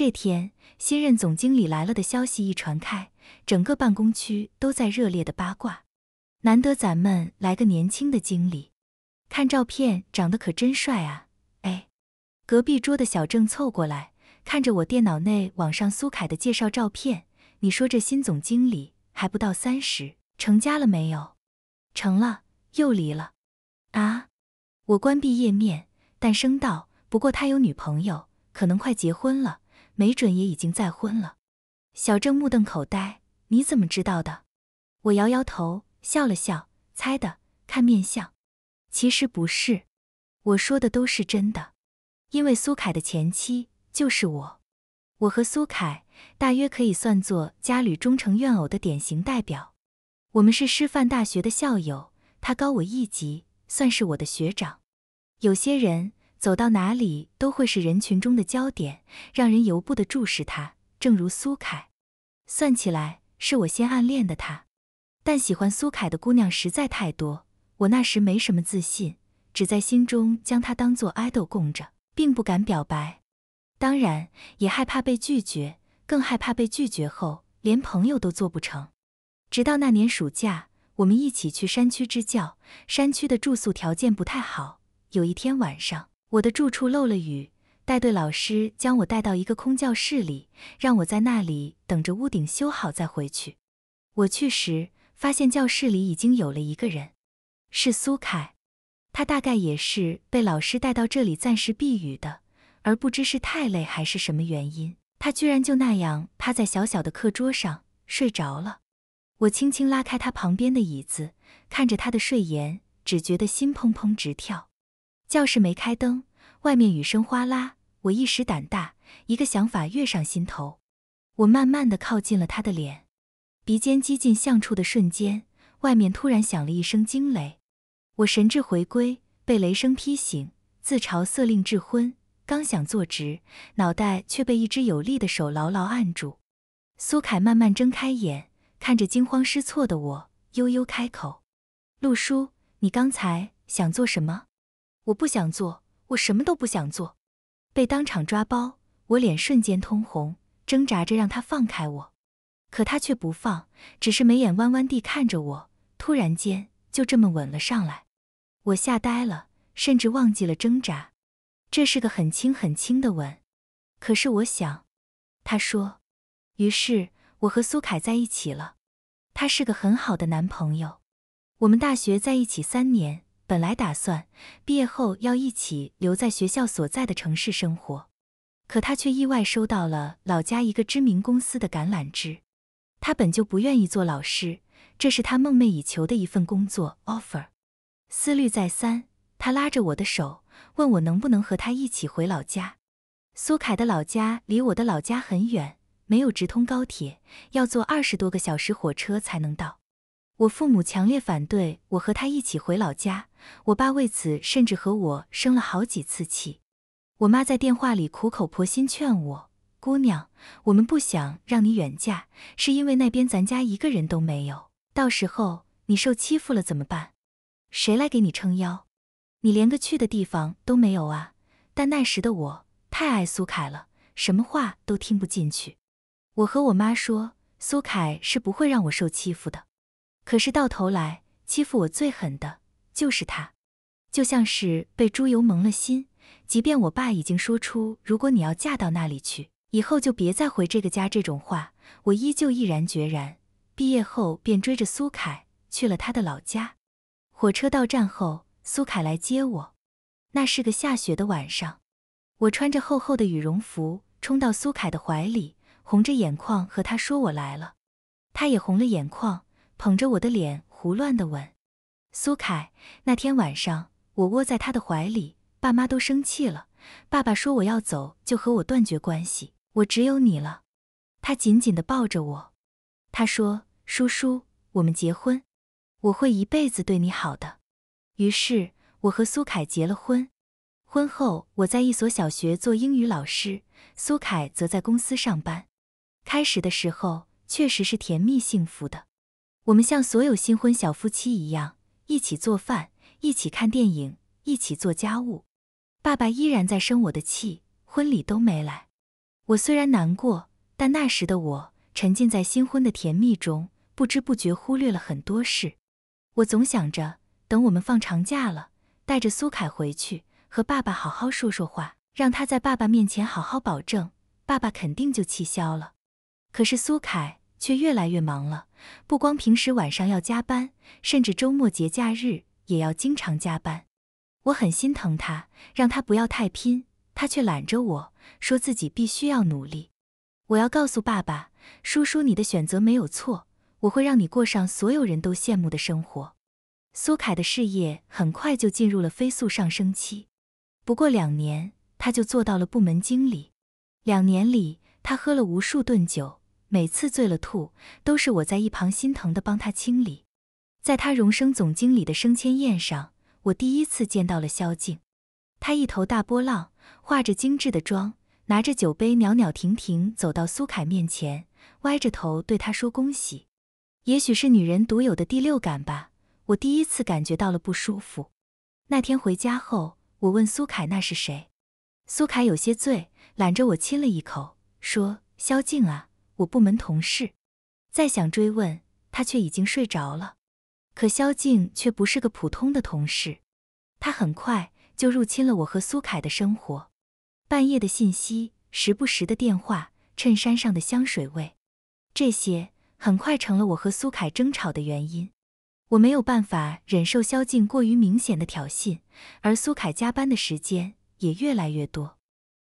这天新任总经理来了的消息一传开，整个办公区都在热烈的八卦。难得咱们来个年轻的经理，看照片长得可真帅啊！哎，隔壁桌的小郑凑过来，看着我电脑内网上苏凯的介绍照片，你说这新总经理还不到三十，成家了没有？成了又离了？啊！我关闭页面，但声道。不过他有女朋友，可能快结婚了。没准也已经再婚了，小郑目瞪口呆。你怎么知道的？我摇摇头，笑了笑，猜的，看面相。其实不是，我说的都是真的。因为苏凯的前妻就是我，我和苏凯大约可以算作家里忠诚怨偶的典型代表。我们是师范大学的校友，他高我一级，算是我的学长。有些人。走到哪里都会是人群中的焦点，让人由不得注视他。正如苏凯，算起来是我先暗恋的他，但喜欢苏凯的姑娘实在太多。我那时没什么自信，只在心中将他当做 idol 供着，并不敢表白。当然，也害怕被拒绝，更害怕被拒绝后连朋友都做不成。直到那年暑假，我们一起去山区支教。山区的住宿条件不太好，有一天晚上。我的住处漏了雨，带队老师将我带到一个空教室里，让我在那里等着屋顶修好再回去。我去时，发现教室里已经有了一个人，是苏凯。他大概也是被老师带到这里暂时避雨的，而不知是太累还是什么原因，他居然就那样趴在小小的课桌上睡着了。我轻轻拉开他旁边的椅子，看着他的睡颜，只觉得心砰砰直跳。教室没开灯，外面雨声哗啦。我一时胆大，一个想法跃上心头。我慢慢的靠近了他的脸，鼻尖接近相触的瞬间，外面突然响了一声惊雷。我神智回归，被雷声劈醒，自嘲色令智昏。刚想坐直，脑袋却被一只有力的手牢牢按住。苏凯慢慢睁开眼，看着惊慌失措的我，悠悠开口：“陆叔，你刚才想做什么？”我不想做，我什么都不想做。被当场抓包，我脸瞬间通红，挣扎着让他放开我，可他却不放，只是眉眼弯弯地看着我。突然间，就这么吻了上来，我吓呆了，甚至忘记了挣扎。这是个很轻很轻的吻，可是我想，他说。于是我和苏凯在一起了，他是个很好的男朋友。我们大学在一起三年。本来打算毕业后要一起留在学校所在的城市生活，可他却意外收到了老家一个知名公司的橄榄枝。他本就不愿意做老师，这是他梦寐以求的一份工作 offer。思虑再三，他拉着我的手，问我能不能和他一起回老家。苏凯的老家离我的老家很远，没有直通高铁，要坐二十多个小时火车才能到。我父母强烈反对我和他一起回老家，我爸为此甚至和我生了好几次气。我妈在电话里苦口婆心劝我：“姑娘，我们不想让你远嫁，是因为那边咱家一个人都没有，到时候你受欺负了怎么办？谁来给你撑腰？你连个去的地方都没有啊！”但那时的我太爱苏凯了，什么话都听不进去。我和我妈说：“苏凯是不会让我受欺负的。”可是到头来，欺负我最狠的就是他，就像是被猪油蒙了心。即便我爸已经说出，如果你要嫁到那里去，以后就别再回这个家这种话，我依旧毅然决然。毕业后便追着苏凯去了他的老家。火车到站后，苏凯来接我。那是个下雪的晚上，我穿着厚厚的羽绒服冲到苏凯的怀里，红着眼眶和他说：“我来了。”他也红了眼眶。捧着我的脸，胡乱的吻。苏凯那天晚上，我窝在他的怀里，爸妈都生气了。爸爸说我要走就和我断绝关系，我只有你了。他紧紧的抱着我，他说：“叔叔，我们结婚，我会一辈子对你好的。”于是我和苏凯结了婚。婚后我在一所小学做英语老师，苏凯则在公司上班。开始的时候确实是甜蜜幸福的。我们像所有新婚小夫妻一样，一起做饭，一起看电影，一起做家务。爸爸依然在生我的气，婚礼都没来。我虽然难过，但那时的我沉浸在新婚的甜蜜中，不知不觉忽略了很多事。我总想着，等我们放长假了，带着苏凯回去，和爸爸好好说说话，让他在爸爸面前好好保证，爸爸肯定就气消了。可是苏凯。却越来越忙了，不光平时晚上要加班，甚至周末节假日也要经常加班。我很心疼他，让他不要太拼，他却揽着我说自己必须要努力。我要告诉爸爸、叔叔，你的选择没有错，我会让你过上所有人都羡慕的生活。苏凯的事业很快就进入了飞速上升期，不过两年他就做到了部门经理。两年里，他喝了无数顿酒。每次醉了吐，都是我在一旁心疼的帮他清理。在他荣升总经理的升迁宴上，我第一次见到了萧静。他一头大波浪，化着精致的妆，拿着酒杯袅袅婷婷走到苏凯面前，歪着头对他说：“恭喜。”也许是女人独有的第六感吧，我第一次感觉到了不舒服。那天回家后，我问苏凯那是谁，苏凯有些醉，揽着我亲了一口，说：“萧静啊。”我部门同事再想追问他，却已经睡着了。可萧静却不是个普通的同事，他很快就入侵了我和苏凯的生活。半夜的信息，时不时的电话，衬衫上的香水味，这些很快成了我和苏凯争吵的原因。我没有办法忍受萧静过于明显的挑衅，而苏凯加班的时间也越来越多。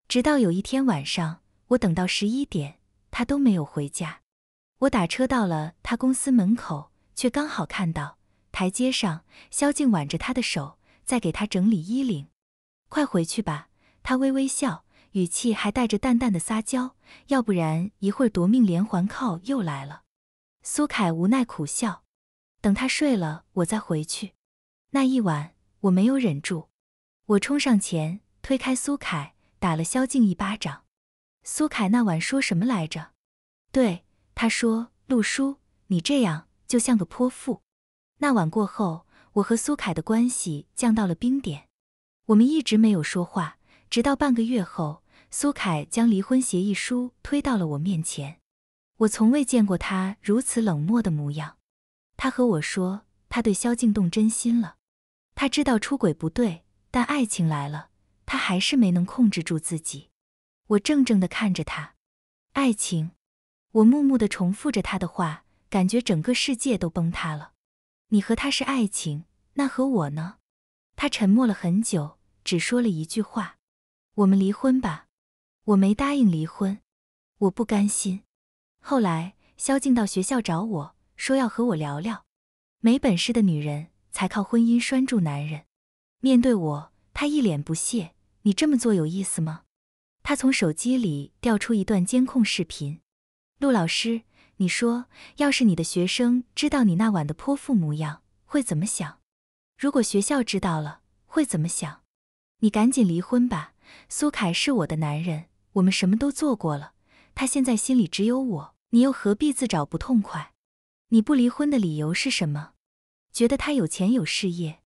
直到有一天晚上，我等到十一点。他都没有回家，我打车到了他公司门口，却刚好看到台阶上萧静挽着他的手，在给他整理衣领。快回去吧，他微微笑，语气还带着淡淡的撒娇，要不然一会儿夺命连环 call 又来了。苏凯无奈苦笑，等他睡了我再回去。那一晚我没有忍住，我冲上前推开苏凯，打了萧静一巴掌。苏凯那晚说什么来着？对，他说：“陆叔，你这样就像个泼妇。”那晚过后，我和苏凯的关系降到了冰点，我们一直没有说话，直到半个月后，苏凯将离婚协议书推到了我面前。我从未见过他如此冷漠的模样。他和我说，他对萧敬动真心了。他知道出轨不对，但爱情来了，他还是没能控制住自己。我怔怔的看着他，爱情，我默默的重复着他的话，感觉整个世界都崩塌了。你和他是爱情，那和我呢？他沉默了很久，只说了一句话：“我们离婚吧。”我没答应离婚，我不甘心。后来，萧敬到学校找我说要和我聊聊。没本事的女人才靠婚姻拴住男人。面对我，他一脸不屑：“你这么做有意思吗？”他从手机里调出一段监控视频，陆老师，你说，要是你的学生知道你那晚的泼妇模样，会怎么想？如果学校知道了，会怎么想？你赶紧离婚吧，苏凯是我的男人，我们什么都做过了，他现在心里只有我，你又何必自找不痛快？你不离婚的理由是什么？觉得他有钱有事业？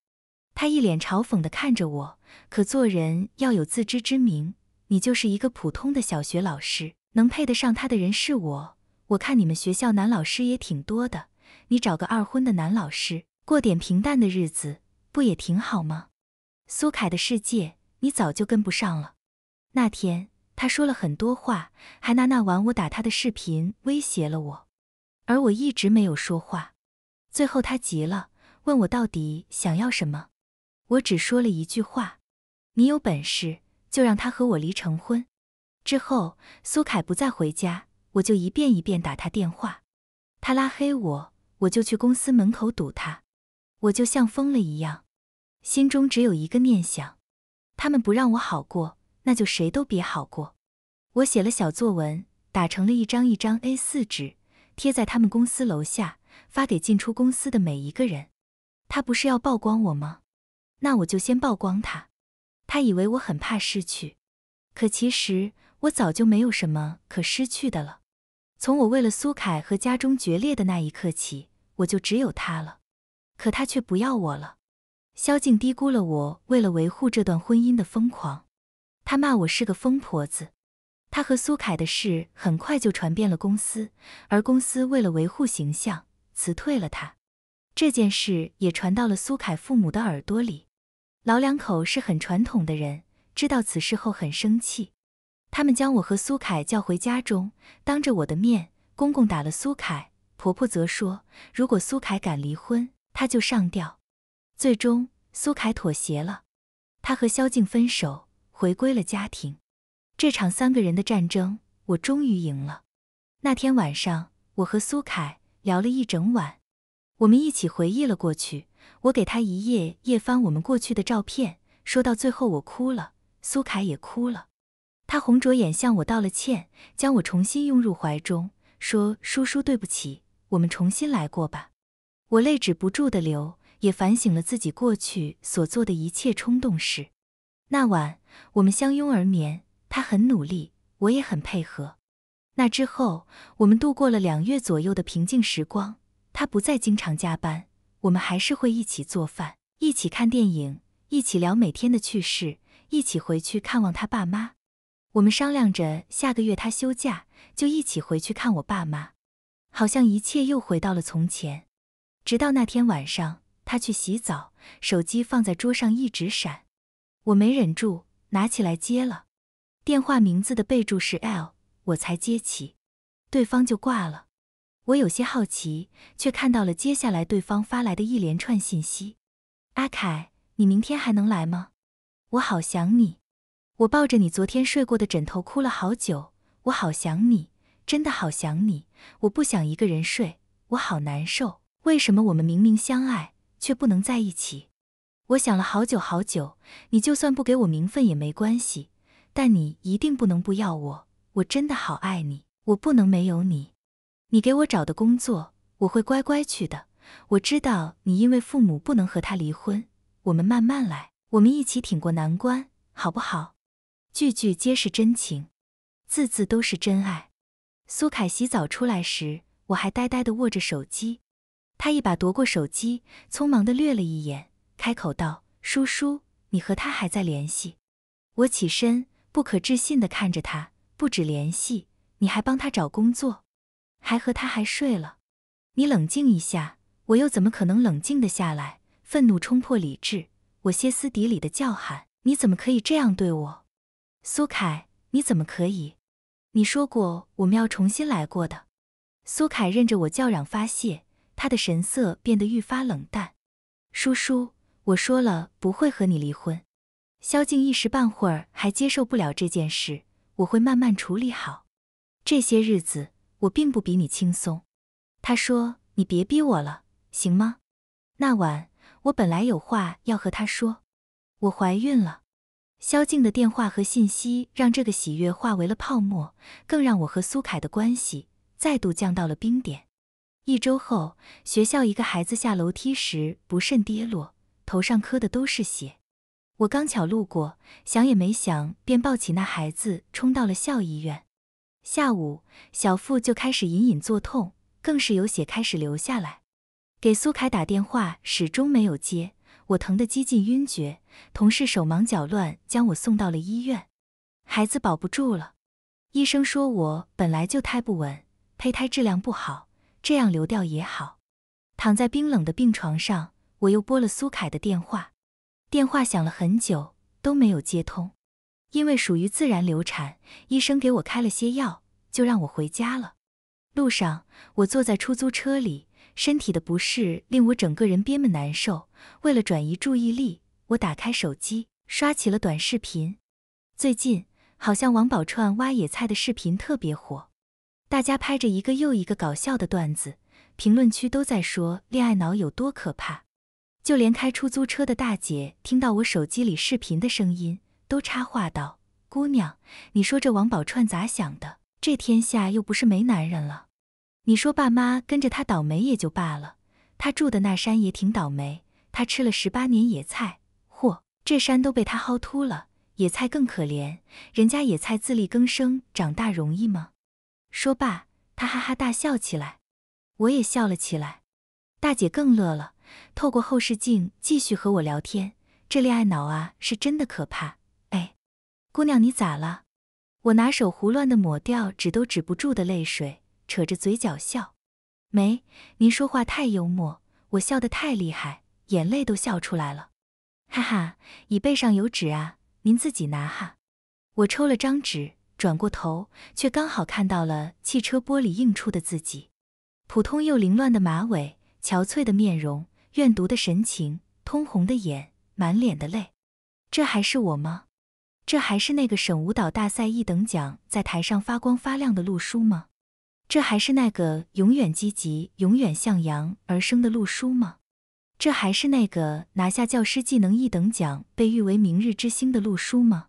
他一脸嘲讽地看着我，可做人要有自知之明。你就是一个普通的小学老师，能配得上他的人是我。我看你们学校男老师也挺多的，你找个二婚的男老师，过点平淡的日子，不也挺好吗？苏凯的世界，你早就跟不上了。那天他说了很多话，还拿那晚我打他的视频威胁了我，而我一直没有说话。最后他急了，问我到底想要什么，我只说了一句话：你有本事。就让他和我离成婚，之后苏凯不再回家，我就一遍一遍打他电话，他拉黑我，我就去公司门口堵他，我就像疯了一样，心中只有一个念想：他们不让我好过，那就谁都别好过。我写了小作文，打成了一张一张 A 四纸，贴在他们公司楼下，发给进出公司的每一个人。他不是要曝光我吗？那我就先曝光他。他以为我很怕失去，可其实我早就没有什么可失去的了。从我为了苏凯和家中决裂的那一刻起，我就只有他了。可他却不要我了。萧敬低估了我为了维护这段婚姻的疯狂。他骂我是个疯婆子。他和苏凯的事很快就传遍了公司，而公司为了维护形象，辞退了他。这件事也传到了苏凯父母的耳朵里。老两口是很传统的人，知道此事后很生气。他们将我和苏凯叫回家中，当着我的面，公公打了苏凯，婆婆则说：“如果苏凯敢离婚，他就上吊。”最终，苏凯妥协了，他和萧静分手，回归了家庭。这场三个人的战争，我终于赢了。那天晚上，我和苏凯聊了一整晚。我们一起回忆了过去，我给他一页页翻我们过去的照片，说到最后我哭了，苏凯也哭了，他红着眼向我道了歉，将我重新拥入怀中，说：“叔叔，对不起，我们重新来过吧。”我泪止不住的流，也反省了自己过去所做的一切冲动事。那晚我们相拥而眠，他很努力，我也很配合。那之后，我们度过了两月左右的平静时光。他不再经常加班，我们还是会一起做饭，一起看电影，一起聊每天的趣事，一起回去看望他爸妈。我们商量着下个月他休假就一起回去看我爸妈，好像一切又回到了从前。直到那天晚上，他去洗澡，手机放在桌上一直闪，我没忍住拿起来接了。电话名字的备注是 L，我才接起，对方就挂了。我有些好奇，却看到了接下来对方发来的一连串信息：“阿凯，你明天还能来吗？我好想你。我抱着你昨天睡过的枕头哭了好久，我好想你，真的好想你。我不想一个人睡，我好难受。为什么我们明明相爱，却不能在一起？我想了好久好久，你就算不给我名分也没关系，但你一定不能不要我。我真的好爱你，我不能没有你。”你给我找的工作，我会乖乖去的。我知道你因为父母不能和他离婚，我们慢慢来，我们一起挺过难关，好不好？句句皆是真情，字字都是真爱。苏凯洗澡出来时，我还呆呆地握着手机，他一把夺过手机，匆忙地掠了一眼，开口道：“叔叔，你和他还在联系？”我起身，不可置信地看着他，不止联系，你还帮他找工作。还和他还睡了，你冷静一下，我又怎么可能冷静的下来？愤怒冲破理智，我歇斯底里的叫喊：“你怎么可以这样对我，苏凯？你怎么可以？你说过我们要重新来过的。”苏凯任着我叫嚷发泄，他的神色变得愈发冷淡。叔叔，我说了不会和你离婚。萧静一时半会儿还接受不了这件事，我会慢慢处理好。这些日子。我并不比你轻松，他说：“你别逼我了，行吗？”那晚我本来有话要和他说，我怀孕了。萧静的电话和信息让这个喜悦化为了泡沫，更让我和苏凯的关系再度降到了冰点。一周后，学校一个孩子下楼梯时不慎跌落，头上磕的都是血。我刚巧路过，想也没想便抱起那孩子冲到了校医院。下午，小腹就开始隐隐作痛，更是有血开始流下来。给苏凯打电话，始终没有接。我疼得几近晕厥，同事手忙脚乱将我送到了医院。孩子保不住了，医生说我本来就胎不稳，胚胎质量不好，这样流掉也好。躺在冰冷的病床上，我又拨了苏凯的电话，电话响了很久都没有接通。因为属于自然流产，医生给我开了些药，就让我回家了。路上，我坐在出租车里，身体的不适令我整个人憋闷难受。为了转移注意力，我打开手机刷起了短视频。最近好像王宝钏挖野菜的视频特别火，大家拍着一个又一个搞笑的段子，评论区都在说恋爱脑有多可怕。就连开出租车的大姐听到我手机里视频的声音。都插话道：“姑娘，你说这王宝钏咋想的？这天下又不是没男人了。你说爸妈跟着他倒霉也就罢了，他住的那山也挺倒霉。他吃了十八年野菜，嚯，这山都被他薅秃了，野菜更可怜。人家野菜自力更生，长大容易吗？”说罢，他哈哈大笑起来，我也笑了起来，大姐更乐了，透过后视镜继续和我聊天。这恋爱脑啊，是真的可怕。姑娘，你咋了？我拿手胡乱的抹掉止都止不住的泪水，扯着嘴角笑。没，您说话太幽默，我笑的太厉害，眼泪都笑出来了。哈哈，椅背上有纸啊，您自己拿哈。我抽了张纸，转过头，却刚好看到了汽车玻璃映出的自己。普通又凌乱的马尾，憔悴的面容，怨毒的神情，通红的眼，满脸的泪。这还是我吗？这还是那个省舞蹈大赛一等奖，在台上发光发亮的陆叔吗？这还是那个永远积极、永远向阳而生的陆叔吗？这还是那个拿下教师技能一等奖、被誉为明日之星的陆叔吗？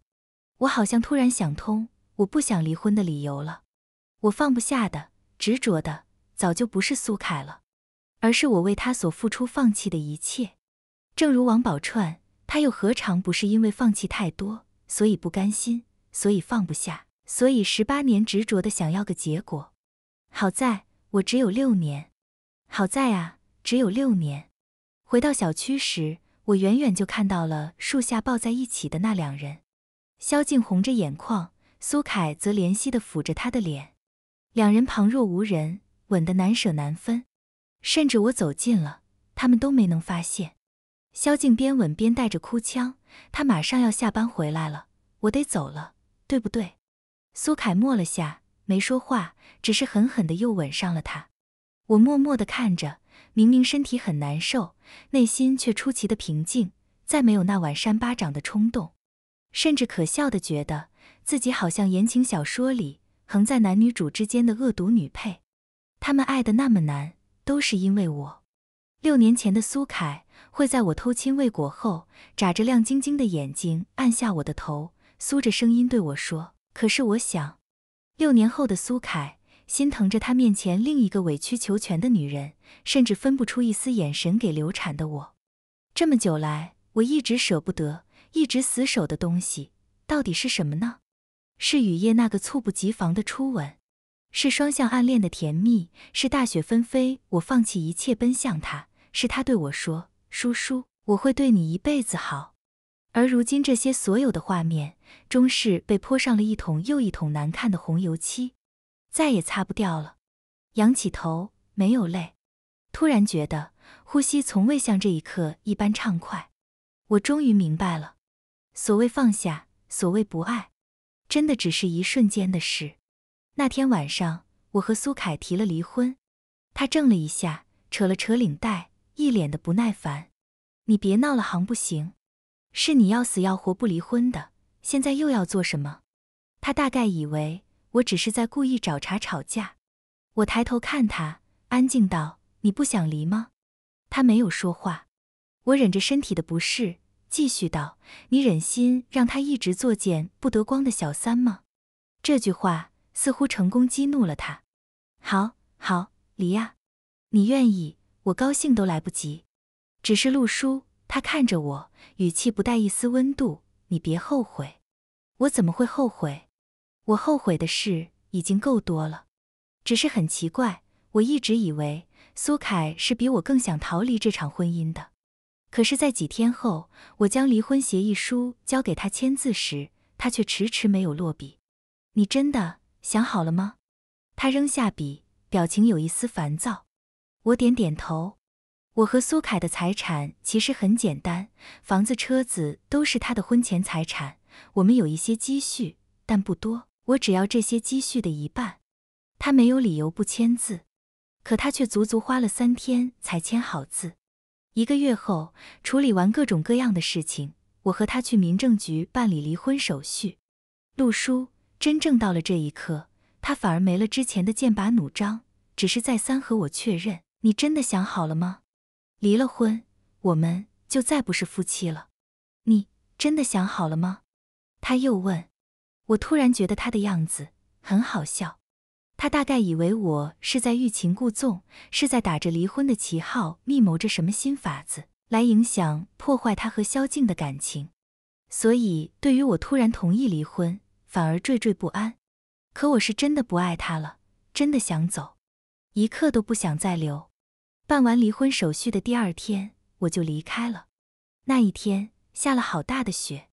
我好像突然想通，我不想离婚的理由了。我放不下的、执着的，早就不是苏凯了，而是我为他所付出、放弃的一切。正如王宝钏，他又何尝不是因为放弃太多？所以不甘心，所以放不下，所以十八年执着的想要个结果。好在我只有六年，好在啊，只有六年。回到小区时，我远远就看到了树下抱在一起的那两人。萧静红着眼眶，苏凯则怜惜的抚着他的脸，两人旁若无人，吻得难舍难分，甚至我走近了，他们都没能发现。萧静边吻边带着哭腔。他马上要下班回来了，我得走了，对不对？苏凯默了下，没说话，只是狠狠的又吻上了他。我默默的看着，明明身体很难受，内心却出奇的平静，再没有那晚扇巴掌的冲动，甚至可笑的觉得自己好像言情小说里横在男女主之间的恶毒女配，他们爱的那么难，都是因为我。六年前的苏凯。会在我偷亲未果后，眨着亮晶晶的眼睛，按下我的头，苏着声音对我说：“可是我想，六年后的苏凯心疼着他面前另一个委曲求全的女人，甚至分不出一丝眼神给流产的我。这么久来，我一直舍不得，一直死守的东西，到底是什么呢？是雨夜那个猝不及防的初吻，是双向暗恋的甜蜜，是大雪纷飞我放弃一切奔向他，是他对我说。”叔叔，我会对你一辈子好。而如今，这些所有的画面，终是被泼上了一桶又一桶难看的红油漆，再也擦不掉了。仰起头，没有泪。突然觉得呼吸从未像这一刻一般畅快。我终于明白了，所谓放下，所谓不爱，真的只是一瞬间的事。那天晚上，我和苏凯提了离婚。他怔了一下，扯了扯领带。一脸的不耐烦，你别闹了，行不行？是你要死要活不离婚的，现在又要做什么？他大概以为我只是在故意找茬吵架。我抬头看他，安静道：“你不想离吗？”他没有说话。我忍着身体的不适，继续道：“你忍心让他一直作贱不得光的小三吗？”这句话似乎成功激怒了他。好好离呀，你愿意？我高兴都来不及，只是陆叔，他看着我，语气不带一丝温度。你别后悔，我怎么会后悔？我后悔的事已经够多了。只是很奇怪，我一直以为苏凯是比我更想逃离这场婚姻的，可是，在几天后，我将离婚协议书交给他签字时，他却迟迟没有落笔。你真的想好了吗？他扔下笔，表情有一丝烦躁。我点点头，我和苏凯的财产其实很简单，房子、车子都是他的婚前财产。我们有一些积蓄，但不多。我只要这些积蓄的一半，他没有理由不签字，可他却足足花了三天才签好字。一个月后，处理完各种各样的事情，我和他去民政局办理离婚手续。陆叔真正到了这一刻，他反而没了之前的剑拔弩张，只是再三和我确认。你真的想好了吗？离了婚，我们就再不是夫妻了。你真的想好了吗？他又问。我突然觉得他的样子很好笑。他大概以为我是在欲擒故纵，是在打着离婚的旗号，密谋着什么新法子来影响破坏他和萧静的感情。所以，对于我突然同意离婚，反而惴惴不安。可我是真的不爱他了，真的想走。一刻都不想再留。办完离婚手续的第二天，我就离开了。那一天下了好大的雪。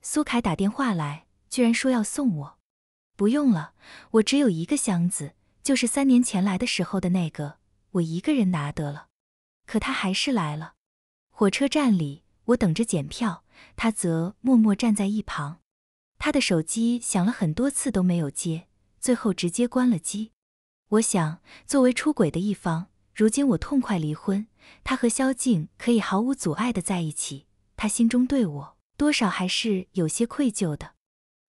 苏凯打电话来，居然说要送我。不用了，我只有一个箱子，就是三年前来的时候的那个，我一个人拿得了。可他还是来了。火车站里，我等着检票，他则默默站在一旁。他的手机响了很多次都没有接，最后直接关了机。我想，作为出轨的一方，如今我痛快离婚，他和萧静可以毫无阻碍的在一起，他心中对我多少还是有些愧疚的。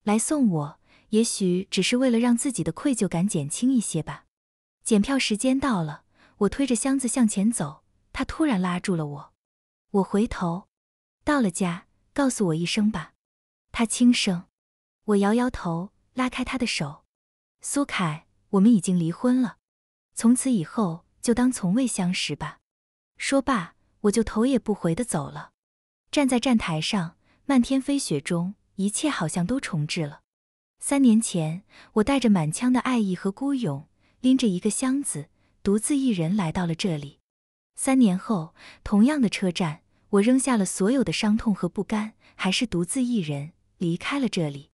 来送我，也许只是为了让自己的愧疚感减轻一些吧。检票时间到了，我推着箱子向前走，他突然拉住了我。我回头，到了家，告诉我一声吧。他轻声，我摇摇头，拉开他的手。苏凯。我们已经离婚了，从此以后就当从未相识吧。说罢，我就头也不回地走了。站在站台上，漫天飞雪中，一切好像都重置了。三年前，我带着满腔的爱意和孤勇，拎着一个箱子，独自一人来到了这里。三年后，同样的车站，我扔下了所有的伤痛和不甘，还是独自一人离开了这里。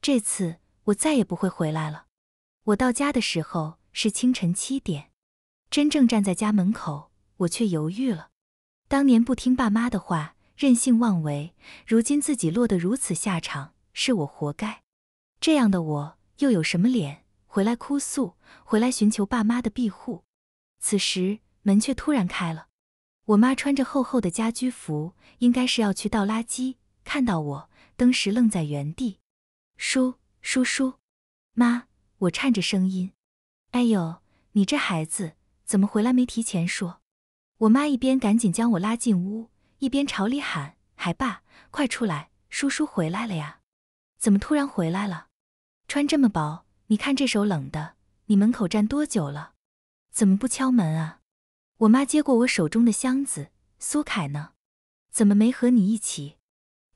这次，我再也不会回来了。我到家的时候是清晨七点，真正站在家门口，我却犹豫了。当年不听爸妈的话，任性妄为，如今自己落得如此下场，是我活该。这样的我，又有什么脸回来哭诉，回来寻求爸妈的庇护？此时门却突然开了，我妈穿着厚厚的家居服，应该是要去倒垃圾，看到我，当时愣在原地。叔，叔叔，妈。我颤着声音，哎呦，你这孩子怎么回来没提前说？我妈一边赶紧将我拉进屋，一边朝里喊：“孩爸，快出来，叔叔回来了呀！怎么突然回来了？穿这么薄，你看这手冷的。你门口站多久了？怎么不敲门啊？”我妈接过我手中的箱子。苏凯呢？怎么没和你一起？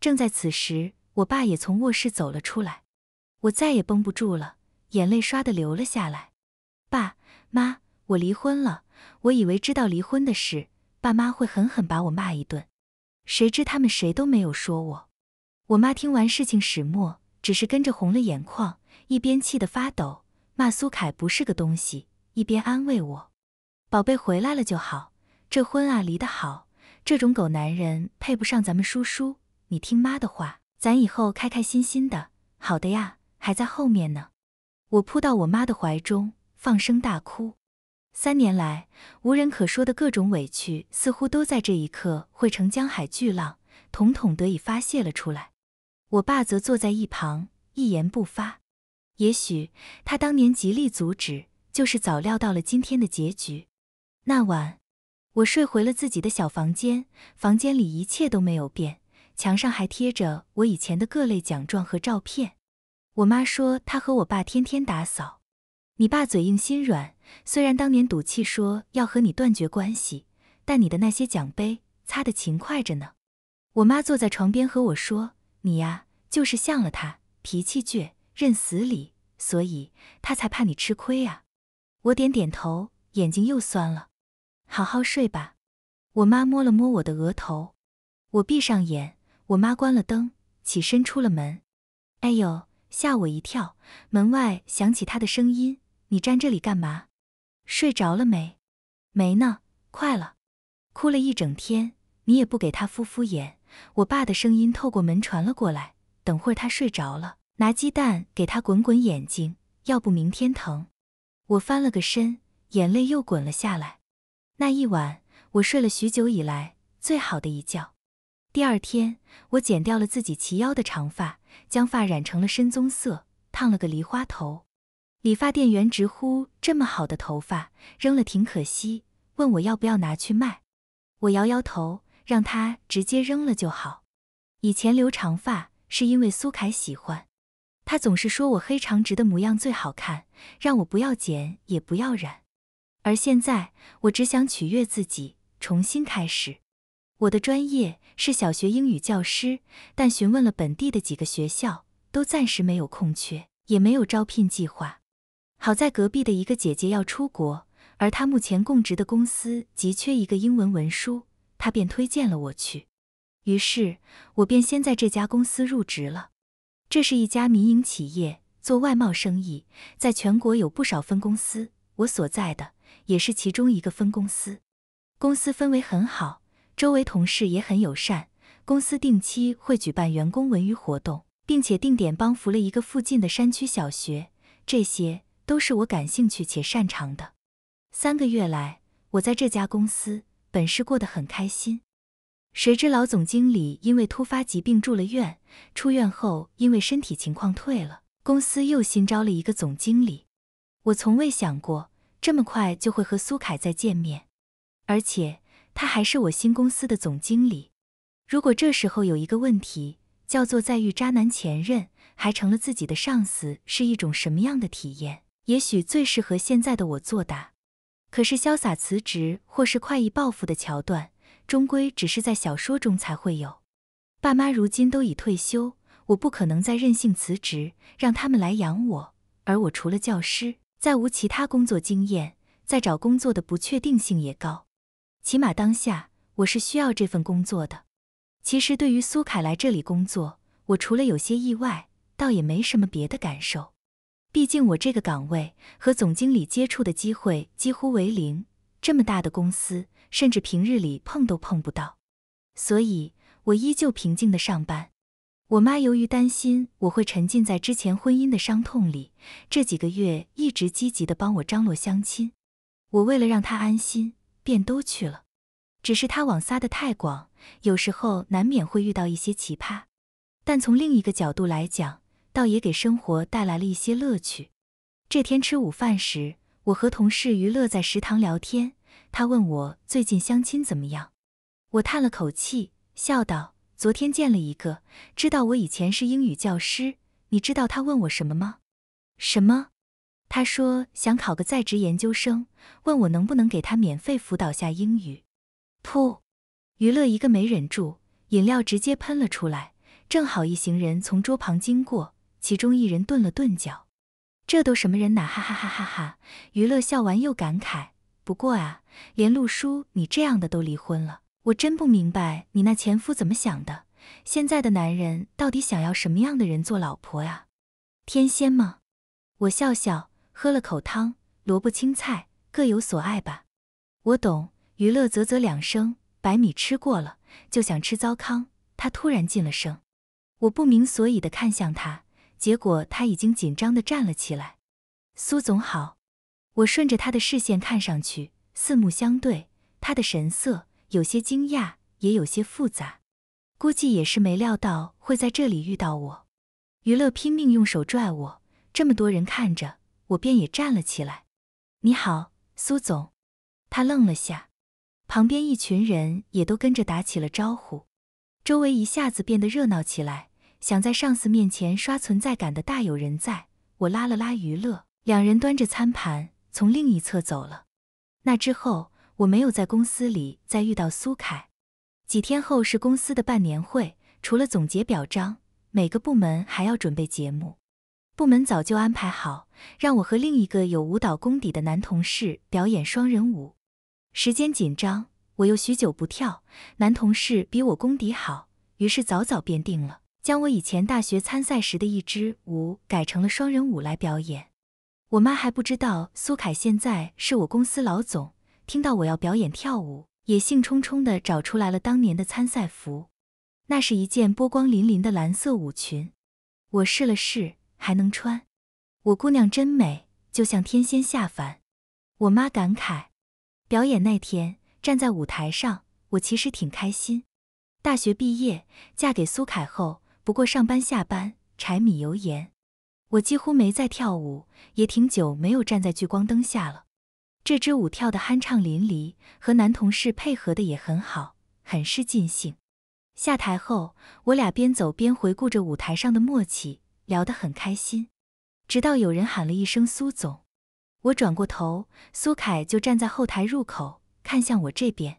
正在此时，我爸也从卧室走了出来。我再也绷不住了。眼泪唰的流了下来，爸妈，我离婚了。我以为知道离婚的事，爸妈会狠狠把我骂一顿，谁知他们谁都没有说我。我妈听完事情始末，只是跟着红了眼眶，一边气得发抖，骂苏凯不是个东西，一边安慰我：“宝贝回来了就好，这婚啊离得好，这种狗男人配不上咱们叔叔。你听妈的话，咱以后开开心心的。好的呀，还在后面呢。”我扑到我妈的怀中，放声大哭。三年来无人可说的各种委屈，似乎都在这一刻汇成江海巨浪，统统得以发泄了出来。我爸则坐在一旁，一言不发。也许他当年极力阻止，就是早料到了今天的结局。那晚，我睡回了自己的小房间，房间里一切都没有变，墙上还贴着我以前的各类奖状和照片。我妈说，她和我爸天天打扫。你爸嘴硬心软，虽然当年赌气说要和你断绝关系，但你的那些奖杯擦得勤快着呢。我妈坐在床边和我说：“你呀，就是像了他，脾气倔，认死理，所以他才怕你吃亏啊。”我点点头，眼睛又酸了。好好睡吧。我妈摸了摸我的额头，我闭上眼。我妈关了灯，起身出了门。哎呦！吓我一跳！门外响起他的声音：“你站这里干嘛？睡着了没？没呢，快了。哭了一整天，你也不给他敷敷眼。”我爸的声音透过门传了过来：“等会儿他睡着了，拿鸡蛋给他滚滚眼睛，要不明天疼。”我翻了个身，眼泪又滚了下来。那一晚，我睡了许久以来最好的一觉。第二天，我剪掉了自己齐腰的长发，将发染成了深棕色，烫了个梨花头。理发店员直呼：“这么好的头发，扔了挺可惜。”问我要不要拿去卖。我摇摇头，让他直接扔了就好。以前留长发是因为苏凯喜欢，他总是说我黑长直的模样最好看，让我不要剪也不要染。而现在，我只想取悦自己，重新开始。我的专业是小学英语教师，但询问了本地的几个学校，都暂时没有空缺，也没有招聘计划。好在隔壁的一个姐姐要出国，而她目前供职的公司急缺一个英文文书，她便推荐了我去。于是，我便先在这家公司入职了。这是一家民营企业，做外贸生意，在全国有不少分公司，我所在的也是其中一个分公司。公司氛围很好。周围同事也很友善，公司定期会举办员工文娱活动，并且定点帮扶了一个附近的山区小学，这些都是我感兴趣且擅长的。三个月来，我在这家公司本是过得很开心。谁知老总经理因为突发疾病住了院，出院后因为身体情况退了，公司又新招了一个总经理。我从未想过这么快就会和苏凯再见面，而且。他还是我新公司的总经理。如果这时候有一个问题，叫做再遇渣男前任，还成了自己的上司，是一种什么样的体验？也许最适合现在的我作答。可是潇洒辞职或是快意报复的桥段，终归只是在小说中才会有。爸妈如今都已退休，我不可能再任性辞职，让他们来养我。而我除了教师，再无其他工作经验，再找工作的不确定性也高。起码当下，我是需要这份工作的。其实对于苏凯来这里工作，我除了有些意外，倒也没什么别的感受。毕竟我这个岗位和总经理接触的机会几乎为零，这么大的公司，甚至平日里碰都碰不到。所以，我依旧平静的上班。我妈由于担心我会沉浸在之前婚姻的伤痛里，这几个月一直积极的帮我张罗相亲。我为了让她安心。便都去了，只是他网撒的太广，有时候难免会遇到一些奇葩。但从另一个角度来讲，倒也给生活带来了一些乐趣。这天吃午饭时，我和同事于乐在食堂聊天，他问我最近相亲怎么样。我叹了口气，笑道：“昨天见了一个，知道我以前是英语教师，你知道他问我什么吗？”“什么？”他说想考个在职研究生，问我能不能给他免费辅导下英语。噗，娱乐一个没忍住，饮料直接喷了出来。正好一行人从桌旁经过，其中一人顿了顿脚。这都什么人哪？哈哈哈哈哈！娱乐笑完又感慨：不过啊，连陆叔你这样的都离婚了，我真不明白你那前夫怎么想的。现在的男人到底想要什么样的人做老婆呀？天仙吗？我笑笑。喝了口汤，萝卜青菜各有所爱吧，我懂。娱乐啧啧两声，白米吃过了，就想吃糟糠。他突然进了声，我不明所以的看向他，结果他已经紧张的站了起来。苏总好，我顺着他的视线看上去，四目相对，他的神色有些惊讶，也有些复杂，估计也是没料到会在这里遇到我。娱乐拼命用手拽我，这么多人看着。我便也站了起来。你好，苏总。他愣了下，旁边一群人也都跟着打起了招呼，周围一下子变得热闹起来。想在上司面前刷存在感的大有人在。我拉了拉娱乐，两人端着餐盘从另一侧走了。那之后，我没有在公司里再遇到苏凯。几天后是公司的半年会，除了总结表彰，每个部门还要准备节目。部门早就安排好，让我和另一个有舞蹈功底的男同事表演双人舞。时间紧张，我又许久不跳，男同事比我功底好，于是早早便定了，将我以前大学参赛时的一支舞改成了双人舞来表演。我妈还不知道苏凯现在是我公司老总，听到我要表演跳舞，也兴冲冲地找出来了当年的参赛服，那是一件波光粼粼的蓝色舞裙，我试了试。还能穿，我姑娘真美，就像天仙下凡。我妈感慨，表演那天站在舞台上，我其实挺开心。大学毕业嫁给苏凯后，不过上班下班，柴米油盐，我几乎没再跳舞，也挺久没有站在聚光灯下了。这支舞跳得酣畅淋漓，和男同事配合的也很好，很是尽兴。下台后，我俩边走边回顾着舞台上的默契。聊得很开心，直到有人喊了一声“苏总”，我转过头，苏凯就站在后台入口，看向我这边。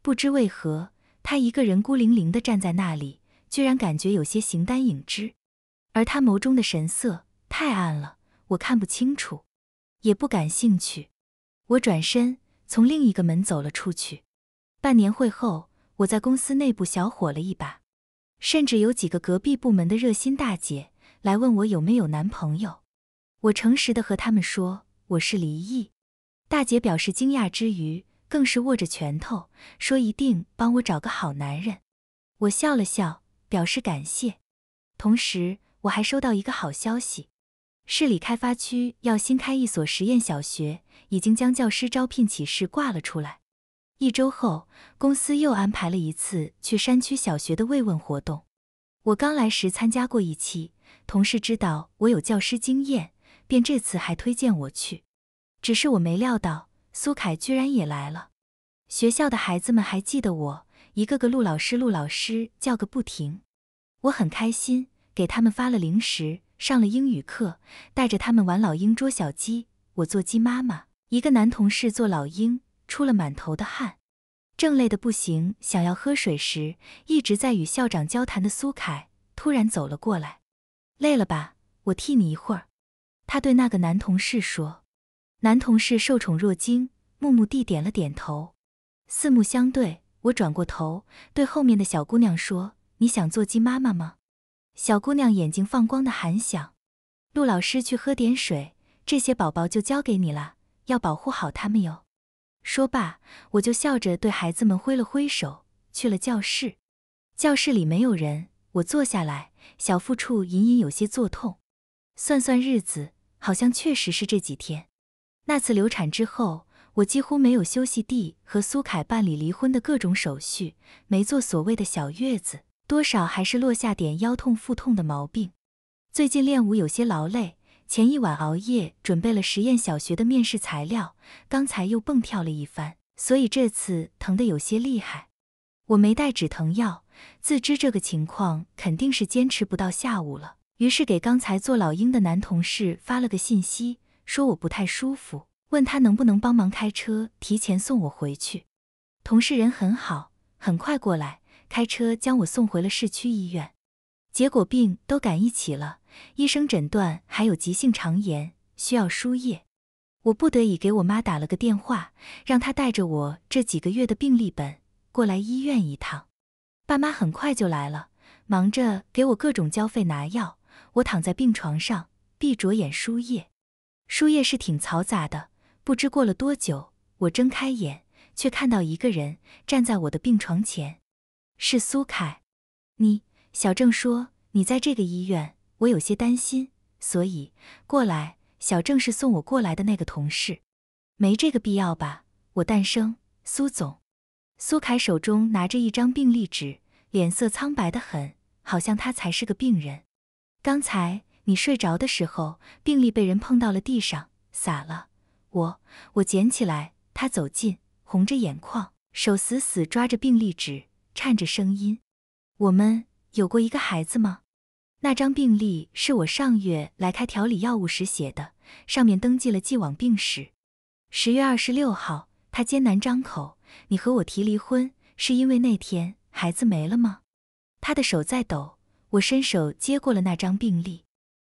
不知为何，他一个人孤零零的站在那里，居然感觉有些形单影只。而他眸中的神色太暗了，我看不清楚，也不感兴趣。我转身从另一个门走了出去。半年会后，我在公司内部小火了一把，甚至有几个隔壁部门的热心大姐。来问我有没有男朋友，我诚实的和他们说我是离异。大姐表示惊讶之余，更是握着拳头说一定帮我找个好男人。我笑了笑，表示感谢。同时，我还收到一个好消息，市里开发区要新开一所实验小学，已经将教师招聘启事挂了出来。一周后，公司又安排了一次去山区小学的慰问活动，我刚来时参加过一期。同事知道我有教师经验，便这次还推荐我去。只是我没料到，苏凯居然也来了。学校的孩子们还记得我，一个个陆老师陆老师叫个不停。我很开心，给他们发了零食，上了英语课，带着他们玩老鹰捉小鸡，我做鸡妈妈，一个男同事做老鹰，出了满头的汗，正累得不行，想要喝水时，一直在与校长交谈的苏凯突然走了过来。累了吧？我替你一会儿。”他对那个男同事说。男同事受宠若惊，木木地点了点头。四目相对，我转过头对后面的小姑娘说：“你想做鸡妈妈吗？”小姑娘眼睛放光的喊：“想！”陆老师去喝点水，这些宝宝就交给你了，要保护好他们哟。”说罢，我就笑着对孩子们挥了挥手，去了教室。教室里没有人。我坐下来，小腹处隐隐有些作痛。算算日子，好像确实是这几天。那次流产之后，我几乎没有休息地和苏凯办理离婚的各种手续，没做所谓的小月子，多少还是落下点腰痛、腹痛的毛病。最近练舞有些劳累，前一晚熬夜准备了实验小学的面试材料，刚才又蹦跳了一番，所以这次疼得有些厉害。我没带止疼药。自知这个情况肯定是坚持不到下午了，于是给刚才做老鹰的男同事发了个信息，说我不太舒服，问他能不能帮忙开车提前送我回去。同事人很好，很快过来开车将我送回了市区医院。结果病都赶一起了，医生诊断还有急性肠炎，需要输液。我不得已给我妈打了个电话，让她带着我这几个月的病历本过来医院一趟。爸妈很快就来了，忙着给我各种交费、拿药。我躺在病床上，闭着眼输液，输液是挺嘈杂的。不知过了多久，我睁开眼，却看到一个人站在我的病床前，是苏凯。你小郑说你在这个医院，我有些担心，所以过来。小郑是送我过来的那个同事，没这个必要吧？我诞生，苏总。苏凯手中拿着一张病历纸，脸色苍白的很，好像他才是个病人。刚才你睡着的时候，病历被人碰到了地上，洒了。我……我捡起来。他走近，红着眼眶，手死死抓着病历纸，颤着声音：“我们有过一个孩子吗？”那张病历是我上月来开调理药物时写的，上面登记了既往病史。十月二十六号，他艰难张口。你和我提离婚，是因为那天孩子没了吗？他的手在抖，我伸手接过了那张病历。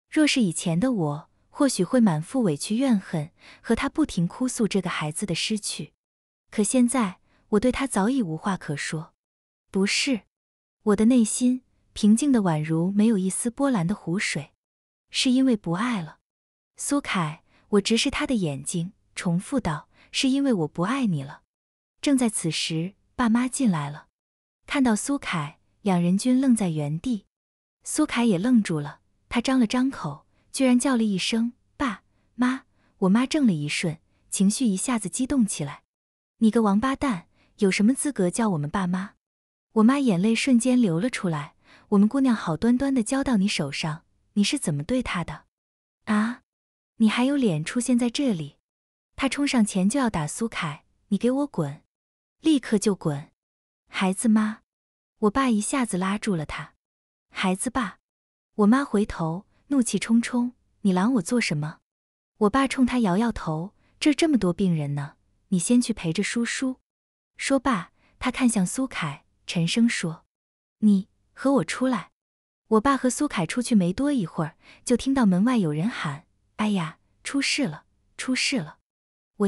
若是以前的我，或许会满腹委屈、怨恨，和他不停哭诉这个孩子的失去。可现在，我对他早已无话可说。不是，我的内心平静的宛如没有一丝波澜的湖水，是因为不爱了。苏凯，我直视他的眼睛，重复道：“是因为我不爱你了。”正在此时，爸妈进来了，看到苏凯，两人均愣在原地，苏凯也愣住了，他张了张口，居然叫了一声“爸妈”。我妈怔了一瞬，情绪一下子激动起来：“你个王八蛋，有什么资格叫我们爸妈？”我妈眼泪瞬间流了出来。我们姑娘好端端的交到你手上，你是怎么对她的？啊？你还有脸出现在这里？她冲上前就要打苏凯，你给我滚！立刻就滚，孩子妈！我爸一下子拉住了他。孩子爸，我妈回头，怒气冲冲：“你拦我做什么？”我爸冲他摇摇头：“这这么多病人呢，你先去陪着叔叔。”说罢，他看向苏凯，沉声说：“你和我出来。”我爸和苏凯出去没多一会儿，就听到门外有人喊：“哎呀，出事了，出事了！”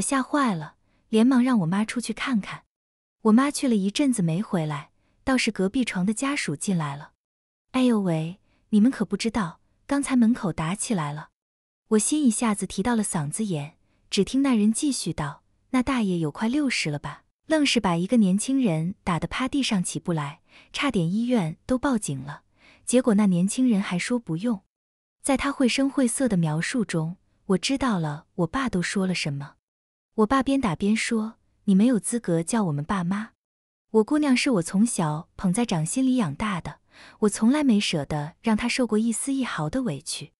我吓坏了，连忙让我妈出去看看。我妈去了一阵子没回来，倒是隔壁床的家属进来了。哎呦喂，你们可不知道，刚才门口打起来了。我心一下子提到了嗓子眼。只听那人继续道：“那大爷有快六十了吧，愣是把一个年轻人打得趴地上起不来，差点医院都报警了。结果那年轻人还说不用。”在他绘声绘色的描述中，我知道了我爸都说了什么。我爸边打边说。你没有资格叫我们爸妈，我姑娘是我从小捧在掌心里养大的，我从来没舍得让她受过一丝一毫的委屈。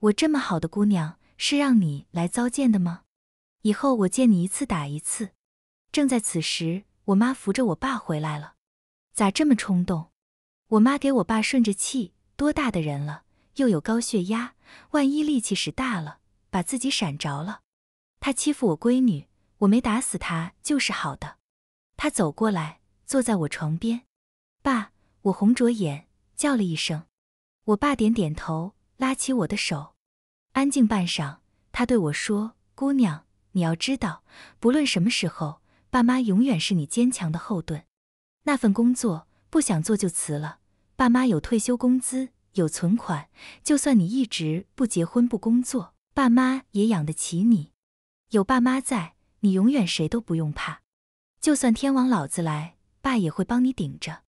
我这么好的姑娘，是让你来糟践的吗？以后我见你一次打一次。正在此时，我妈扶着我爸回来了，咋这么冲动？我妈给我爸顺着气，多大的人了，又有高血压，万一力气使大了，把自己闪着了。她欺负我闺女。我没打死他就是好的。他走过来，坐在我床边。爸，我红着眼叫了一声。我爸点点头，拉起我的手。安静半晌，他对我说：“姑娘，你要知道，不论什么时候，爸妈永远是你坚强的后盾。那份工作不想做就辞了，爸妈有退休工资，有存款，就算你一直不结婚不工作，爸妈也养得起你。有爸妈在。”你永远谁都不用怕，就算天王老子来，爸也会帮你顶着。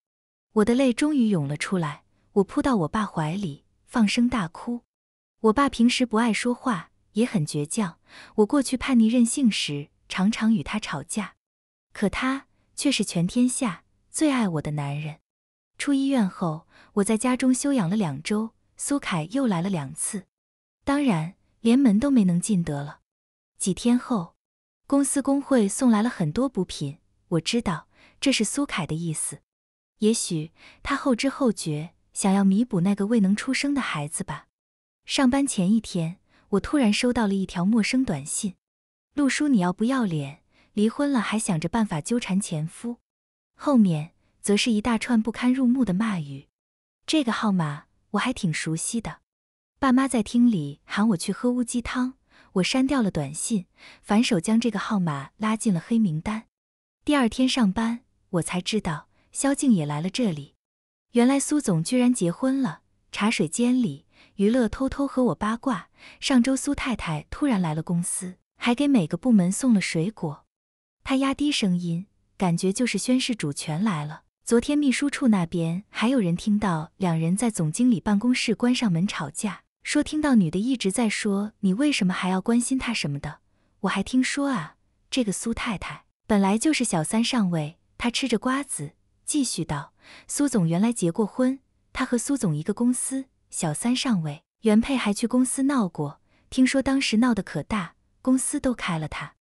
我的泪终于涌了出来，我扑到我爸怀里，放声大哭。我爸平时不爱说话，也很倔强。我过去叛逆任性时，常常与他吵架，可他却是全天下最爱我的男人。出医院后，我在家中休养了两周，苏凯又来了两次，当然连门都没能进得了。几天后。公司工会送来了很多补品，我知道这是苏凯的意思，也许他后知后觉，想要弥补那个未能出生的孩子吧。上班前一天，我突然收到了一条陌生短信：“陆叔，你要不要脸？离婚了还想着办法纠缠前夫。”后面则是一大串不堪入目的骂语。这个号码我还挺熟悉的，爸妈在厅里喊我去喝乌鸡汤。我删掉了短信，反手将这个号码拉进了黑名单。第二天上班，我才知道萧静也来了这里。原来苏总居然结婚了。茶水间里，娱乐偷偷和我八卦：上周苏太太突然来了公司，还给每个部门送了水果。他压低声音，感觉就是宣誓主权来了。昨天秘书处那边还有人听到两人在总经理办公室关上门吵架。说听到女的一直在说你为什么还要关心她什么的，我还听说啊，这个苏太太本来就是小三上位。他吃着瓜子继续道：“苏总原来结过婚，他和苏总一个公司，小三上位，原配还去公司闹过，听说当时闹得可大，公司都开了他。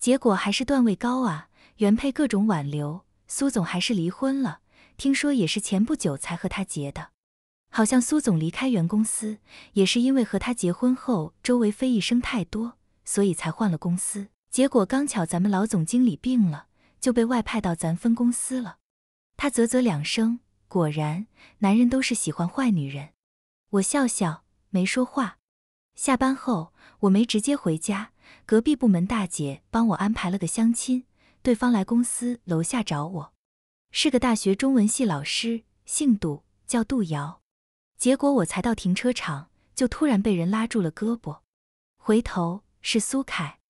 结果还是段位高啊，原配各种挽留，苏总还是离婚了。听说也是前不久才和他结的。”好像苏总离开原公司，也是因为和他结婚后周围非议声太多，所以才换了公司。结果刚巧咱们老总经理病了，就被外派到咱分公司了。他啧啧两声，果然男人都是喜欢坏女人。我笑笑没说话。下班后我没直接回家，隔壁部门大姐帮我安排了个相亲，对方来公司楼下找我，是个大学中文系老师，姓杜，叫杜瑶。结果我才到停车场，就突然被人拉住了胳膊，回头是苏凯，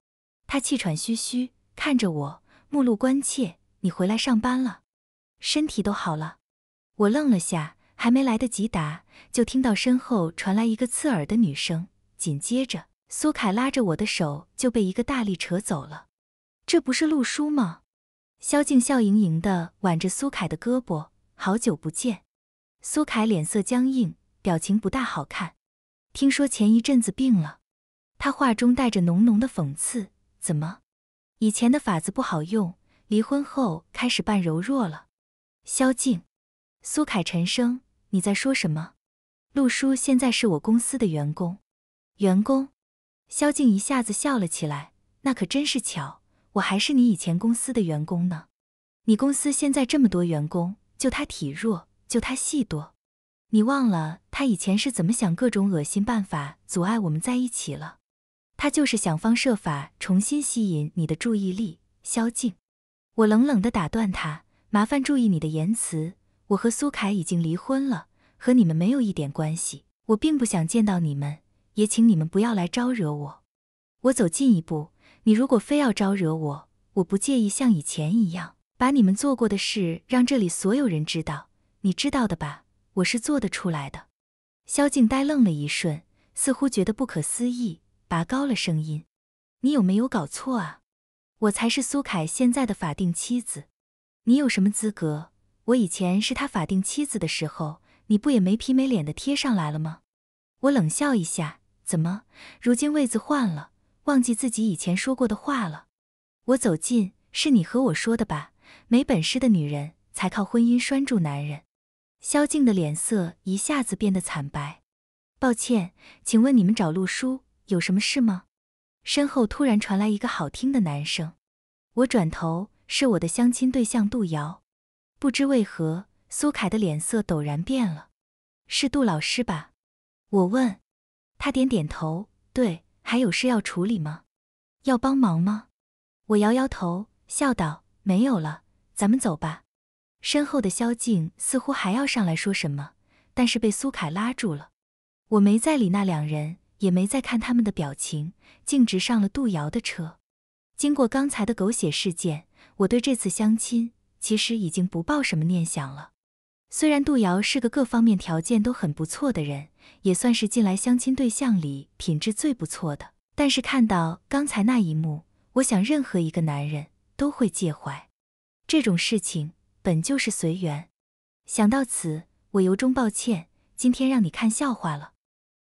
他气喘吁吁看着我，目露关切：“你回来上班了，身体都好了？”我愣了下，还没来得及答，就听到身后传来一个刺耳的女声，紧接着苏凯拉着我的手就被一个大力扯走了。这不是陆叔吗？萧静笑盈盈地挽着苏凯的胳膊：“好久不见。”苏凯脸色僵硬。表情不大好看，听说前一阵子病了。他话中带着浓浓的讽刺。怎么，以前的法子不好用？离婚后开始扮柔弱了？萧静，苏凯沉声：“你在说什么？”陆叔现在是我公司的员工。员工？萧静一下子笑了起来：“那可真是巧，我还是你以前公司的员工呢。你公司现在这么多员工，就他体弱，就他戏多。”你忘了他以前是怎么想各种恶心办法阻碍我们在一起了？他就是想方设法重新吸引你的注意力。萧静，我冷冷地打断他，麻烦注意你的言辞。我和苏凯已经离婚了，和你们没有一点关系。我并不想见到你们，也请你们不要来招惹我。我走近一步，你如果非要招惹我，我不介意像以前一样把你们做过的事让这里所有人知道。你知道的吧？我是做得出来的。萧静呆愣了一瞬，似乎觉得不可思议，拔高了声音：“你有没有搞错啊？我才是苏凯现在的法定妻子，你有什么资格？我以前是他法定妻子的时候，你不也没皮没脸的贴上来了吗？”我冷笑一下：“怎么，如今位子换了，忘记自己以前说过的话了？”我走近：“是你和我说的吧？没本事的女人才靠婚姻拴住男人。”萧静的脸色一下子变得惨白。抱歉，请问你们找陆叔有什么事吗？身后突然传来一个好听的男声。我转头，是我的相亲对象杜瑶。不知为何，苏凯的脸色陡然变了。是杜老师吧？我问。他点点头。对，还有事要处理吗？要帮忙吗？我摇摇头，笑道：“没有了，咱们走吧。”身后的萧静似乎还要上来说什么，但是被苏凯拉住了。我没再理那两人，也没再看他们的表情，径直上了杜瑶的车。经过刚才的狗血事件，我对这次相亲其实已经不抱什么念想了。虽然杜瑶是个各方面条件都很不错的人，也算是近来相亲对象里品质最不错的，但是看到刚才那一幕，我想任何一个男人都会介怀这种事情。本就是随缘，想到此，我由衷抱歉，今天让你看笑话了。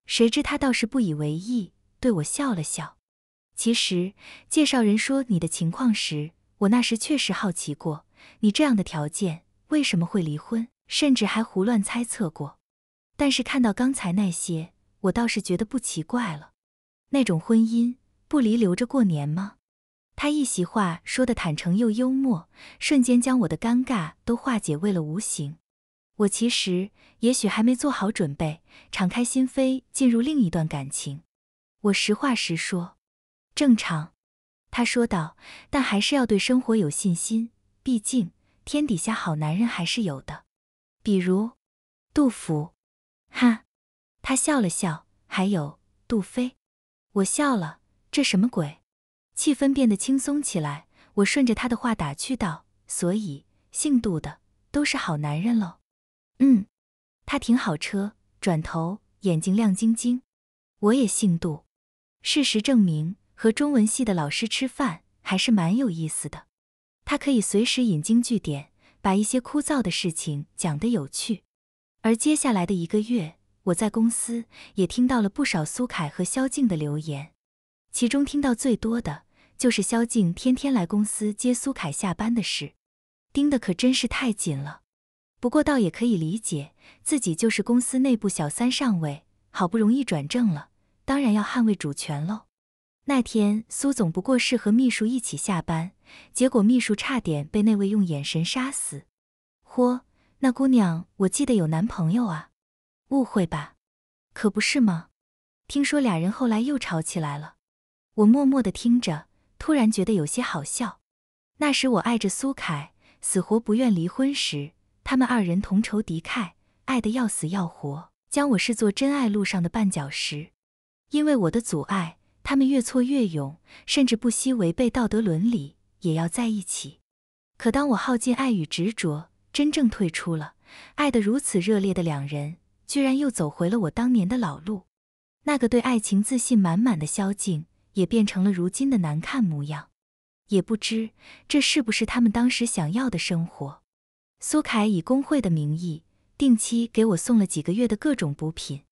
谁知他倒是不以为意，对我笑了笑。其实介绍人说你的情况时，我那时确实好奇过，你这样的条件为什么会离婚，甚至还胡乱猜测过。但是看到刚才那些，我倒是觉得不奇怪了。那种婚姻不离留着过年吗？他一席话说得坦诚又幽默，瞬间将我的尴尬都化解为了无形。我其实也许还没做好准备，敞开心扉进入另一段感情。我实话实说，正常。他说道，但还是要对生活有信心，毕竟天底下好男人还是有的，比如杜甫。哈，他笑了笑，还有杜飞。我笑了，这什么鬼？气氛变得轻松起来，我顺着他的话打趣道：“所以姓杜的都是好男人喽。”嗯，他停好车，转头，眼睛亮晶晶。我也姓杜。事实证明，和中文系的老师吃饭还是蛮有意思的。他可以随时引经据典，把一些枯燥的事情讲得有趣。而接下来的一个月，我在公司也听到了不少苏凯和萧静的留言，其中听到最多的。就是萧静天天来公司接苏凯下班的事，盯的可真是太紧了。不过倒也可以理解，自己就是公司内部小三上位，好不容易转正了，当然要捍卫主权喽。那天苏总不过是和秘书一起下班，结果秘书差点被那位用眼神杀死。嚯，那姑娘我记得有男朋友啊，误会吧？可不是吗？听说俩人后来又吵起来了。我默默的听着。突然觉得有些好笑，那时我爱着苏凯，死活不愿离婚时，他们二人同仇敌忾，爱得要死要活，将我视作真爱路上的绊脚石。因为我的阻碍，他们越挫越勇，甚至不惜违背道德伦理也要在一起。可当我耗尽爱与执着，真正退出了，爱得如此热烈的两人，居然又走回了我当年的老路，那个对爱情自信满满的萧静。也变成了如今的难看模样，也不知这是不是他们当时想要的生活。苏凯以工会的名义，定期给我送了几个月的各种补品，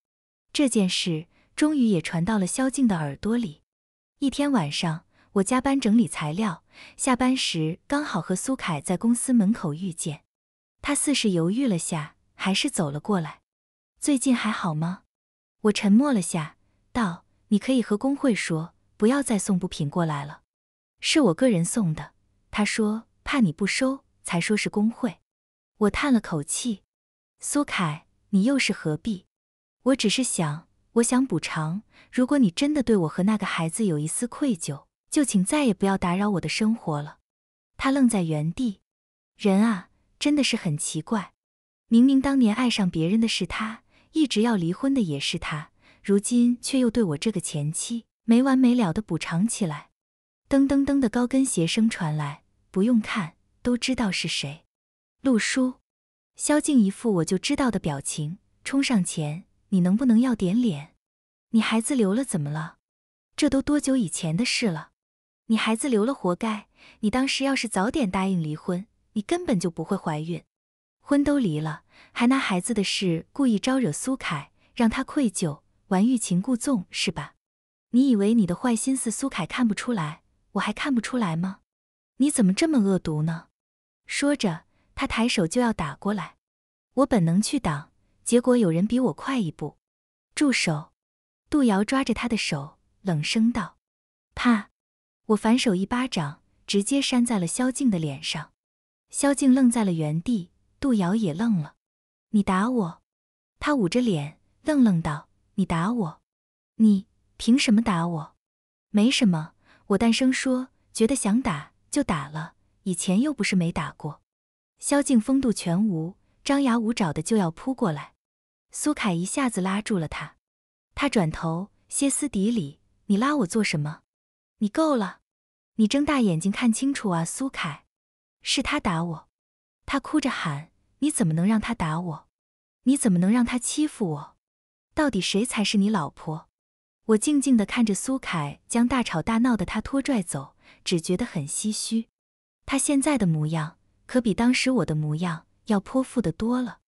这件事终于也传到了萧静的耳朵里。一天晚上，我加班整理材料，下班时刚好和苏凯在公司门口遇见，他似是犹豫了下，还是走了过来。最近还好吗？我沉默了下，道：“你可以和工会说。”不要再送补品过来了，是我个人送的。他说怕你不收，才说是工会。我叹了口气，苏凯，你又是何必？我只是想，我想补偿。如果你真的对我和那个孩子有一丝愧疚，就请再也不要打扰我的生活了。他愣在原地，人啊，真的是很奇怪。明明当年爱上别人的是他，一直要离婚的也是他，如今却又对我这个前妻。没完没了的补偿起来，噔噔噔的高跟鞋声传来，不用看都知道是谁。陆叔，萧静一副我就知道的表情，冲上前：“你能不能要点脸？你孩子留了怎么了？这都多久以前的事了？你孩子留了活该！你当时要是早点答应离婚，你根本就不会怀孕。婚都离了，还拿孩子的事故意招惹苏凯，让他愧疚，玩欲擒故纵是吧？”你以为你的坏心思苏凯看不出来，我还看不出来吗？你怎么这么恶毒呢？说着，他抬手就要打过来，我本能去挡，结果有人比我快一步，住手！杜瑶抓着他的手，冷声道：“怕？”我反手一巴掌，直接扇在了萧静的脸上。萧静愣在了原地，杜瑶也愣了。你打我？他捂着脸，愣愣道：“你打我？你……”凭什么打我？没什么，我诞声说，觉得想打就打了，以前又不是没打过。萧敬风度全无，张牙舞爪的就要扑过来。苏凯一下子拉住了他，他转头，歇斯底里：“你拉我做什么？你够了！你睁大眼睛看清楚啊！”苏凯，是他打我，他哭着喊：“你怎么能让他打我？你怎么能让他欺负我？到底谁才是你老婆？”我静静地看着苏凯将大吵大闹的他拖拽走，只觉得很唏嘘。他现在的模样，可比当时我的模样要泼妇的多了。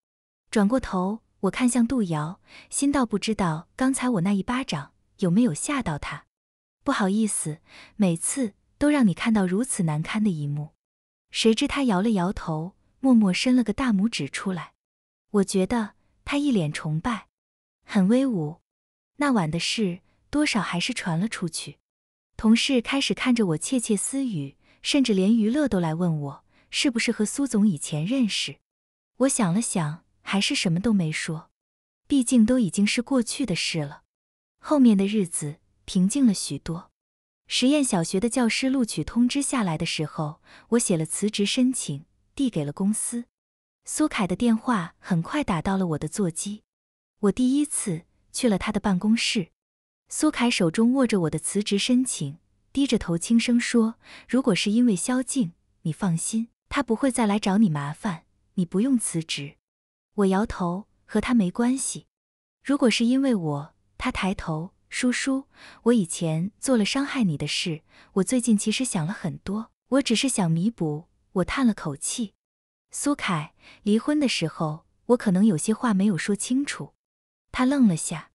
转过头，我看向杜瑶，心道不知道刚才我那一巴掌有没有吓到他。不好意思，每次都让你看到如此难堪的一幕。谁知他摇了摇头，默默伸了个大拇指出来。我觉得他一脸崇拜，很威武。那晚的事。多少还是传了出去，同事开始看着我窃窃私语，甚至连娱乐都来问我是不是和苏总以前认识。我想了想，还是什么都没说，毕竟都已经是过去的事了。后面的日子平静了许多。实验小学的教师录取通知下来的时候，我写了辞职申请，递给了公司。苏凯的电话很快打到了我的座机，我第一次去了他的办公室。苏凯手中握着我的辞职申请，低着头轻声说：“如果是因为萧静，你放心，他不会再来找你麻烦，你不用辞职。”我摇头，和他没关系。如果是因为我，他抬头，叔叔，我以前做了伤害你的事，我最近其实想了很多，我只是想弥补。我叹了口气。苏凯离婚的时候，我可能有些话没有说清楚。他愣了下，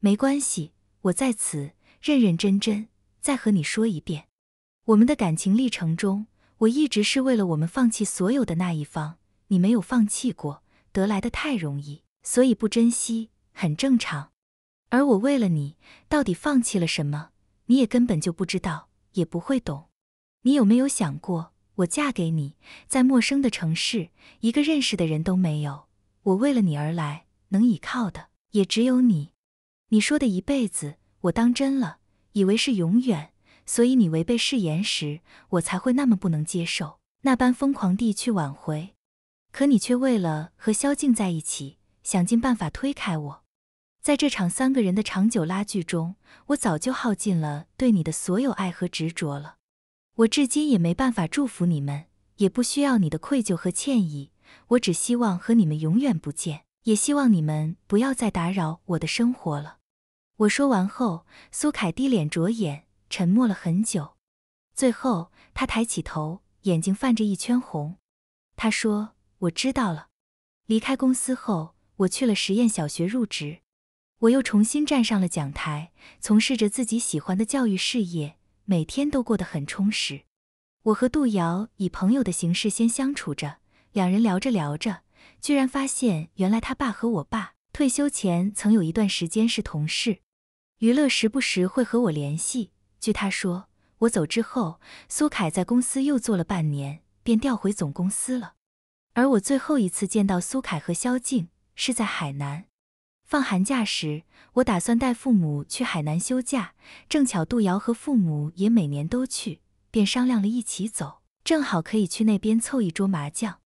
没关系。我在此认认真真再和你说一遍，我们的感情历程中，我一直是为了我们放弃所有的那一方，你没有放弃过，得来的太容易，所以不珍惜很正常。而我为了你，到底放弃了什么，你也根本就不知道，也不会懂。你有没有想过，我嫁给你，在陌生的城市，一个认识的人都没有，我为了你而来，能依靠的也只有你。你说的一辈子，我当真了，以为是永远，所以你违背誓言时，我才会那么不能接受，那般疯狂地去挽回。可你却为了和萧静在一起，想尽办法推开我。在这场三个人的长久拉锯中，我早就耗尽了对你的所有爱和执着了。我至今也没办法祝福你们，也不需要你的愧疚和歉意。我只希望和你们永远不见，也希望你们不要再打扰我的生活了。我说完后，苏凯低脸着眼，沉默了很久。最后，他抬起头，眼睛泛着一圈红。他说：“我知道了。”离开公司后，我去了实验小学入职。我又重新站上了讲台，从事着自己喜欢的教育事业，每天都过得很充实。我和杜瑶以朋友的形式先相处着，两人聊着聊着，居然发现原来他爸和我爸。退休前曾有一段时间是同事，娱乐时不时会和我联系。据他说，我走之后，苏凯在公司又做了半年，便调回总公司了。而我最后一次见到苏凯和萧静，是在海南放寒假时。我打算带父母去海南休假，正巧杜瑶和父母也每年都去，便商量了一起走，正好可以去那边凑一桌麻将。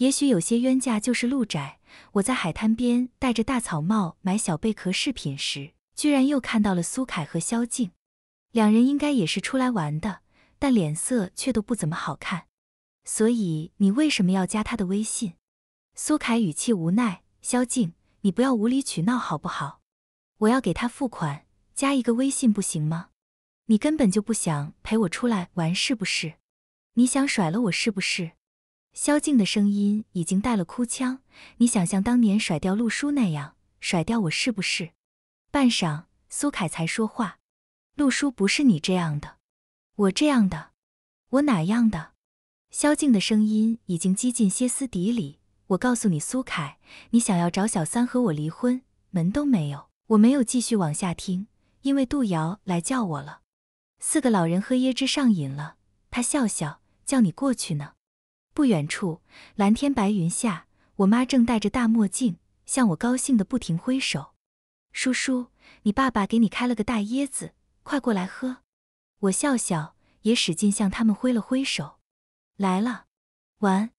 也许有些冤家就是路窄。我在海滩边戴着大草帽买小贝壳饰品时，居然又看到了苏凯和萧静，两人应该也是出来玩的，但脸色却都不怎么好看。所以你为什么要加他的微信？苏凯语气无奈：“萧静，你不要无理取闹好不好？我要给他付款，加一个微信不行吗？你根本就不想陪我出来玩，是不是？你想甩了我是不是？”萧静的声音已经带了哭腔，你想像当年甩掉陆叔那样甩掉我是不是？半晌，苏凯才说话，陆叔不是你这样的，我这样的，我哪样的？萧静的声音已经接近歇斯底里，我告诉你，苏凯，你想要找小三和我离婚，门都没有。我没有继续往下听，因为杜瑶来叫我了。四个老人喝椰汁上瘾了，他笑笑，叫你过去呢。不远处，蓝天白云下，我妈正戴着大墨镜，向我高兴的不停挥手。叔叔，你爸爸给你开了个大椰子，快过来喝。我笑笑，也使劲向他们挥了挥手。来了，玩。